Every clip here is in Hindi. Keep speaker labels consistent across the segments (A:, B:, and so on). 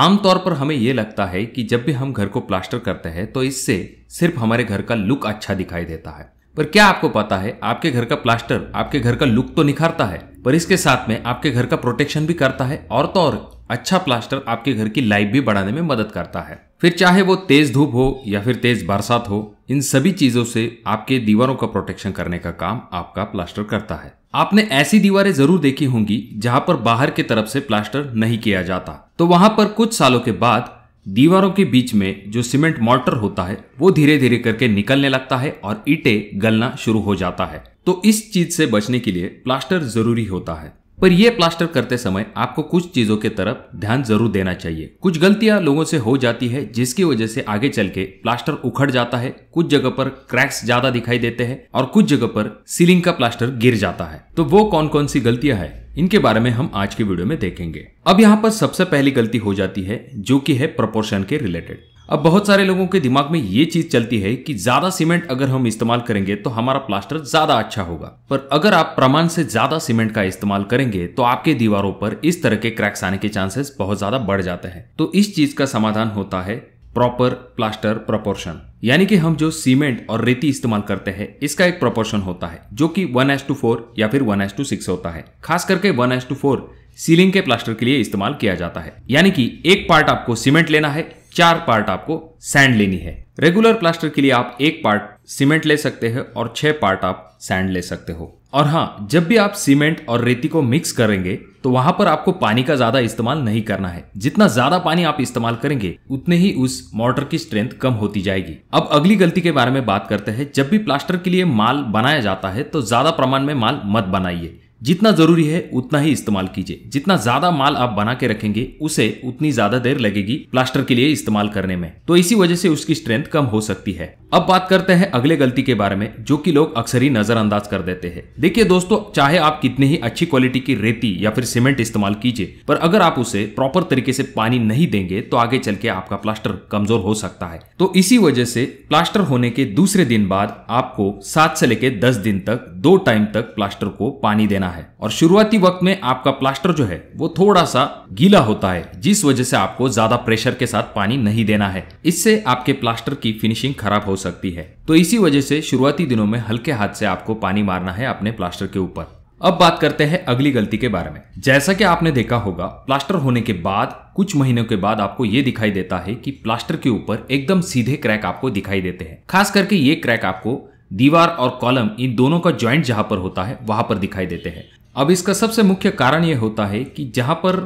A: आमतौर पर हमें यह लगता है कि जब भी हम घर को प्लास्टर करते हैं तो इससे सिर्फ हमारे घर का लुक अच्छा दिखाई देता है पर क्या आपको पता है आपके घर का प्लास्टर आपके घर का लुक तो निखारता है पर इसके साथ में आपके घर का प्रोटेक्शन भी करता है और तो और अच्छा प्लास्टर आपके घर की लाइफ भी बढ़ाने में मदद करता है फिर चाहे वो तेज धूप हो या फिर तेज बरसात हो इन सभी चीजों से आपके दीवारों का प्रोटेक्शन करने का काम आपका प्लास्टर करता है आपने ऐसी दीवारें जरूर देखी होंगी जहां पर बाहर की तरफ से प्लास्टर नहीं किया जाता तो वहां पर कुछ सालों के बाद दीवारों के बीच में जो सीमेंट मोर्टर होता है वो धीरे धीरे करके निकलने लगता है और ईटे गलना शुरू हो जाता है तो इस चीज से बचने के लिए प्लास्टर जरूरी होता है पर यह प्लास्टर करते समय आपको कुछ चीजों के तरफ ध्यान जरूर देना चाहिए कुछ गलतियां लोगों से हो जाती है जिसकी वजह से आगे चल के प्लास्टर उखड़ जाता है कुछ जगह पर क्रैक्स ज्यादा दिखाई देते हैं और कुछ जगह पर सीलिंग का प्लास्टर गिर जाता है तो वो कौन कौन सी गलतियां है इनके बारे में हम आज के वीडियो में देखेंगे अब यहाँ पर सबसे पहली गलती हो जाती है जो कि है प्रोपोर्शन के रिलेटेड अब बहुत सारे लोगों के दिमाग में ये चीज चलती है कि ज्यादा सीमेंट अगर हम इस्तेमाल करेंगे तो हमारा प्लास्टर ज्यादा अच्छा होगा पर अगर आप प्रमाण से ज्यादा सीमेंट का इस्तेमाल करेंगे तो आपके दीवारों पर इस तरह के क्रैक्स आने के चांसेस बहुत ज्यादा बढ़ जाते हैं तो इस चीज का समाधान होता है प्रॉपर प्लास्टर प्रोपोर्शन यानी कि हम जो सीमेंट और रेती इस्तेमाल करते हैं इसका एक प्रोपोर्शन होता है जो कि वन एस टू फोर या फिर वन एस टू सिक्स होता है खास करके one is to four ceiling के प्लास्टर के लिए इस्तेमाल किया जाता है यानी कि एक पार्ट आपको सीमेंट लेना है चार पार्ट आपको सैंड लेनी है रेगुलर प्लास्टर के लिए आप एक पार्ट सीमेंट ले सकते हैं और छह पार्ट आप सैंड ले सकते हो और हाँ जब भी आप सीमेंट और रेती को मिक्स करेंगे तो वहां पर आपको पानी का ज्यादा इस्तेमाल नहीं करना है जितना ज्यादा पानी आप इस्तेमाल करेंगे उतने ही उस मोटर की स्ट्रेंथ कम होती जाएगी अब अगली गलती के बारे में बात करते हैं जब भी प्लास्टर के लिए माल बनाया जाता है तो ज्यादा प्रमाण में माल मत बनाइए जितना ज़रूरी है उतना ही इस्तेमाल कीजिए जितना ज़्यादा माल आप बना के रखेंगे उसे उतनी ज़्यादा देर लगेगी प्लास्टर के लिए इस्तेमाल करने में तो इसी वजह से उसकी स्ट्रेंथ कम हो सकती है अब बात करते हैं अगले गलती के बारे में जो कि लोग अक्सर ही नजरअंदाज कर देते हैं देखिए दोस्तों चाहे आप कितनी ही अच्छी क्वालिटी की रेती या फिर सीमेंट इस्तेमाल कीजिए पर अगर आप उसे प्रॉपर तरीके से पानी नहीं देंगे तो आगे चल के आपका प्लास्टर कमजोर हो सकता है तो इसी वजह से प्लास्टर होने के दूसरे दिन बाद आपको सात से लेकर दस दिन तक दो टाइम तक प्लास्टर को पानी देना है और शुरुआती वक्त में आपका प्लास्टर जो है वो थोड़ा सा गीला होता है जिस वजह से आपको ज्यादा प्रेशर के साथ पानी नहीं देना है इससे आपके प्लास्टर की फिनिशिंग खराब हो सकती है तो इसी वजह से शुरुआती दिनों में हल्के हाथ से आपको पानी मारना है अपने प्लास्टर के ऊपर अब बात करते हैं अगली गलती के बारे में जैसा कि आपने देखा होगा प्लास्टर होने के बाद कुछ महीनों के बाद आपको ये दिखाई देता है कि प्लास्टर के ऊपर एकदम सीधे क्रैक आपको दिखाई देते हैं खास करके ये क्रैक आपको दीवार और कॉलम इन दोनों का ज्वाइंट जहां पर होता है वहां पर दिखाई देते हैं अब इसका सबसे मुख्य कारण यह होता है कि जहां पर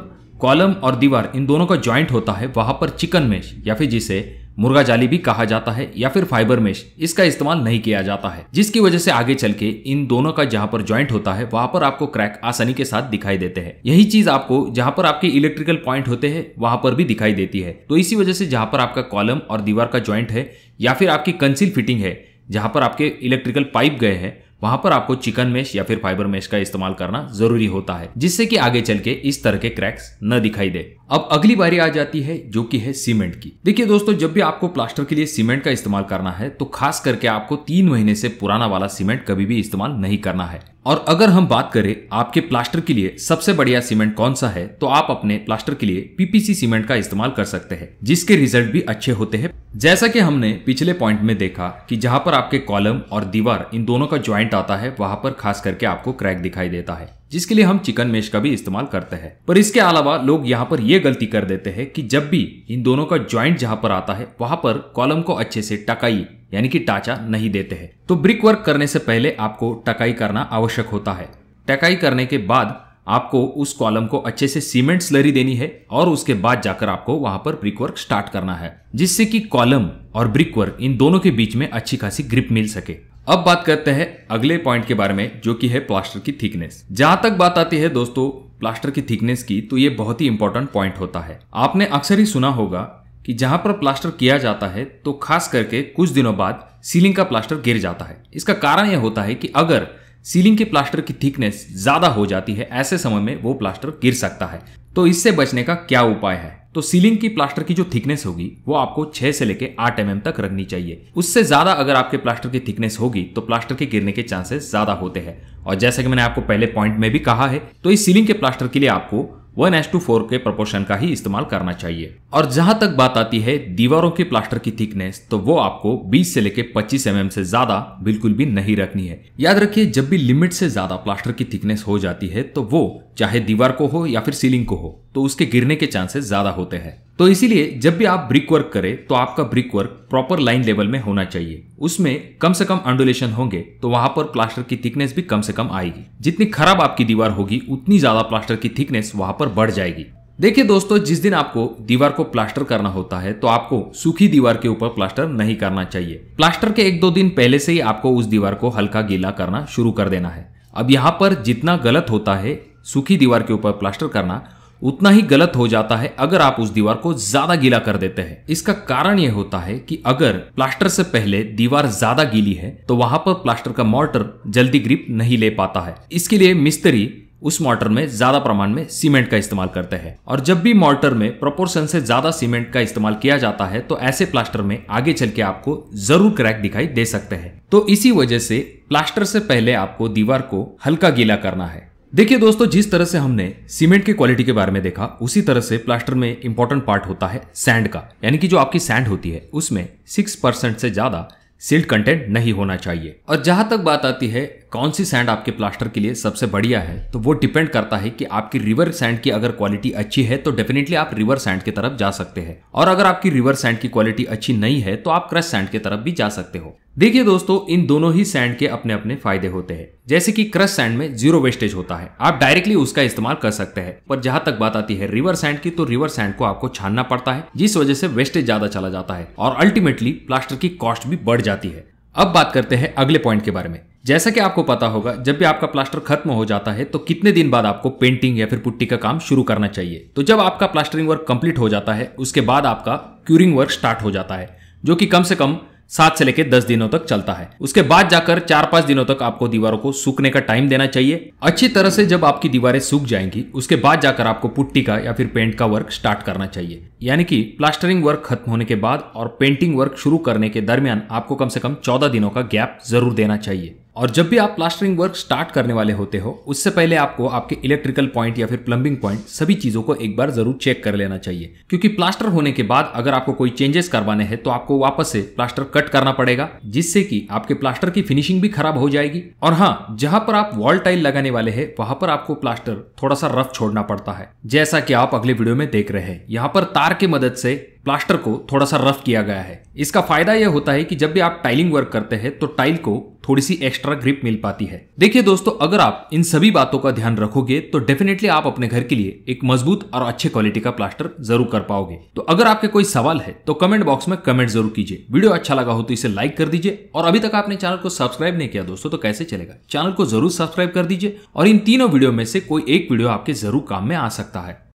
A: कॉलम और दीवार इन दोनों का ज्वाइंट होता है वहां पर चिकन मेश या फिर जिसे मुर्गा जाली भी कहा जाता है या फिर फाइबर मेश इसका इस्तेमाल नहीं किया जाता है जिसकी वजह से आगे चल के इन दोनों का जहां पर ज्वाइंट होता है वहां पर आपको क्रैक आसानी के साथ दिखाई देते हैं यही चीज आपको जहां पर आपके इलेक्ट्रिकल पॉइंट होते हैं वहां पर भी दिखाई देती है तो इसी वजह से जहां पर आपका कॉलम और दीवार का ज्वाइंट है या फिर आपकी कंसिल फिटिंग है जहाँ पर आपके इलेक्ट्रिकल पाइप गए हैं वहां पर आपको चिकन मेश या फिर फाइबर मेश का इस्तेमाल करना जरूरी होता है जिससे कि आगे चल के इस तरह के क्रैक्स न दिखाई दे अब अगली बारी आ जाती है जो कि है सीमेंट की देखिए दोस्तों जब भी आपको प्लास्टर के लिए सीमेंट का इस्तेमाल करना है तो खास करके आपको तीन महीने से पुराना वाला सीमेंट कभी भी इस्तेमाल नहीं करना है और अगर हम बात करें आपके प्लास्टर के लिए सबसे बढ़िया सीमेंट कौन सा है तो आप अपने प्लास्टर के लिए पीपीसी सीमेंट का इस्तेमाल कर सकते हैं जिसके रिजल्ट भी अच्छे होते हैं जैसा कि हमने पिछले पॉइंट में देखा कि जहां पर आपके कॉलम और दीवार इन दोनों का ज्वाइंट आता है वहां पर खास करके आपको क्रैक दिखाई देता है जिसके लिए हम चिकन मेश का भी इस्तेमाल करते हैं पर इसके अलावा लोग यहाँ पर यह गलती कर देते हैं कि जब भी इन दोनों का ज्वाइंट जहाँ पर आता है वहां पर कॉलम को अच्छे से टकाई यानी कि टाचा नहीं देते हैं तो ब्रिक वर्क करने से पहले आपको टकाई करना आवश्यक होता है टकाई करने के बाद आपको उस कॉलम को अच्छे से सीमेंट स्लरी देनी है और उसके बाद जाकर आपको वहां पर ब्रिक वर्क स्टार्ट करना है जिससे कि कॉलम और ब्रिक वर्क इन दोनों के बीच में अच्छी खासी ग्रिप मिल सके अब बात करते हैं अगले पॉइंट के बारे में जो कि है प्लास्टर की थिकनेस जहां तक बात आती है दोस्तों प्लास्टर की थिकनेस की तो ये बहुत ही इंपॉर्टेंट पॉइंट होता है आपने अक्सर ही सुना होगा कि जहां पर प्लास्टर किया जाता है तो खास करके कुछ दिनों बाद सीलिंग का प्लास्टर गिर जाता है इसका कारण यह होता है कि अगर सीलिंग के प्लास्टर की थिकनेस ज्यादा हो जाती है ऐसे समय में वो प्लास्टर गिर सकता है तो इससे बचने का क्या उपाय है तो सीलिंग की प्लास्टर की जो थिकनेस होगी वो आपको 6 से लेके 8 एम mm तक रखनी चाहिए उससे ज्यादा अगर आपके प्लास्टर की थिकनेस होगी तो प्लास्टर के गिरने के चांसेस ज्यादा होते हैं और जैसा कि मैंने आपको पहले पॉइंट में भी कहा है तो इस सीलिंग के प्लास्टर के लिए आपको वन एस टू फोर के प्रपोर्शन का ही इस्तेमाल करना चाहिए और जहां तक बात आती है दीवारों के प्लास्टर की थिकनेस तो वो आपको 20 से लेकर 25 एम mm से ज्यादा बिल्कुल भी नहीं रखनी है याद रखिए जब भी लिमिट से ज्यादा प्लास्टर की थिकनेस हो जाती है तो वो चाहे दीवार को हो या फिर सीलिंग को हो तो उसके गिरने के चांसेस ज्यादा होते हैं तो इसीलिए जब भी आप ब्रिक वर्क करें तो आपका brick work proper line level में होना चाहिए उसमें कम से कम अंडुलेशन होंगे तो वहां पर प्लास्टर की थिकनेस भी कम से कम आएगी जितनी खराब आपकी दीवार होगी उतनी ज्यादा प्लास्टर की थिकनेस वहां पर बढ़ जाएगी देखिए दोस्तों जिस दिन आपको दीवार को प्लास्टर करना होता है तो आपको सूखी दीवार के ऊपर प्लास्टर नहीं करना चाहिए प्लास्टर के एक दो दिन पहले से ही आपको उस दीवार को हल्का गीला करना शुरू कर देना है अब यहाँ पर जितना गलत होता है सूखी दीवार के ऊपर प्लास्टर करना उतना ही गलत हो जाता है अगर आप उस दीवार को ज्यादा गीला कर देते हैं इसका कारण यह होता है कि अगर प्लास्टर से पहले दीवार ज्यादा गीली है तो वहां पर प्लास्टर का मोर्टर जल्दी ग्रिप नहीं ले पाता है इसके लिए मिस्त्री उस मोर्टर में ज्यादा प्रमाण में सीमेंट का इस्तेमाल करते हैं और जब भी मोर्टर में प्रोपोर्शन से ज्यादा सीमेंट का इस्तेमाल किया जाता है तो ऐसे प्लास्टर में आगे चल के आपको जरूर क्रैक दिखाई दे सकते हैं तो इसी वजह से प्लास्टर से पहले आपको दीवार को हल्का गीला करना है देखिए दोस्तों जिस तरह से हमने सीमेंट की क्वालिटी के बारे में देखा उसी तरह से प्लास्टर में इंपॉर्टेंट पार्ट होता है सैंड का यानी कि जो आपकी सैंड होती है उसमें सिक्स परसेंट से ज्यादा सिल्ट कंटेंट नहीं होना चाहिए और जहां तक बात आती है कौन सी सैंड आपके प्लास्टर के लिए सबसे बढ़िया है तो वो डिपेंड करता है कि आपकी रिवर सैंड की अगर क्वालिटी अच्छी है तो डेफिनेटली आप रिवर सैंड की तरफ जा सकते हैं और अगर आपकी रिवर सैंड की क्वालिटी अच्छी नहीं है तो आप क्रश सैंड की तरफ भी जा सकते हो देखिए दोस्तों इन दोनों ही सैंड के अपने अपने फायदे होते हैं जैसे कि क्रश सैंड में जीरो वेस्टेज होता है आप डायरेक्टली उसका इस्तेमाल कर सकते हैं पर जहां तक बात आती है रिवर सैंड की तो रिवर सैंड को आपको छानना पड़ता है जिस वजह से वेस्टेज ज्यादा चला जाता है और अल्टीमेटली प्लास्टर की कॉस्ट भी बढ़ जाती है अब बात करते हैं अगले पॉइंट के बारे में जैसा कि आपको पता होगा जब भी आपका प्लास्टर खत्म हो जाता है तो कितने दिन बाद आपको पेंटिंग या फिर पुट्टी का काम शुरू करना चाहिए तो जब आपका प्लास्टरिंग वर्क कंप्लीट हो जाता है उसके बाद आपका क्यूरिंग वर्क स्टार्ट हो जाता है जो कि कम से कम सात से लेकर दस दिनों तक चलता है उसके बाद जाकर चार पांच दिनों तक आपको दीवारों को सूखने का टाइम देना चाहिए अच्छी तरह से जब आपकी दीवारें सूख जाएंगी उसके बाद जाकर आपको पुट्टी का या फिर पेंट का वर्क स्टार्ट करना चाहिए यानी कि प्लास्टरिंग वर्क खत्म होने के बाद और पेंटिंग वर्क शुरू करने के दरमियान आपको कम से कम चौदह दिनों का गैप जरूर देना चाहिए और जब भी आप प्लास्टरिंग वर्क स्टार्ट करने वाले होते हो उससे पहले आपको आपके इलेक्ट्रिकल पॉइंट या फिर प्लम्बिंग पॉइंट सभी चीजों को एक बार जरूर चेक कर लेना चाहिए क्योंकि प्लास्टर होने के बाद अगर आपको कोई चेंजेस करवाने हैं तो आपको वापस से प्लास्टर कट करना पड़ेगा जिससे कि आपके प्लास्टर की फिनिशिंग भी खराब हो जाएगी और हाँ जहां पर आप वॉल टाइल लगाने वाले है वहां पर आपको प्लास्टर थोड़ा सा रफ छोड़ना पड़ता है जैसा की आप अगले वीडियो में देख रहे हैं यहाँ पर तार की मदद से प्लास्टर को थोड़ा सा रफ किया गया है इसका फायदा यह होता है कि जब भी आप टाइलिंग वर्क करते हैं तो टाइल को थोड़ी सी एक्स्ट्रा ग्रिप मिल पाती है देखिए दोस्तों अगर आप इन सभी बातों का ध्यान रखोगे तो डेफिनेटली आप अपने घर के लिए एक मजबूत और अच्छे क्वालिटी का प्लास्टर जरूर कर पाओगे तो अगर आपके कोई सवाल है तो कमेंट बॉक्स में कमेंट जरूर कीजिए वीडियो अच्छा लगा हो तो इसे लाइक कर दीजिए और अभी तक आपने चैनल को सब्सक्राइब नहीं किया दोस्तों तो कैसे चलेगा चैनल को जरूर सब्सक्राइब कर दीजिए और इन तीनों वीडियो में से कोई एक वीडियो आपके जरूर काम में आ सकता है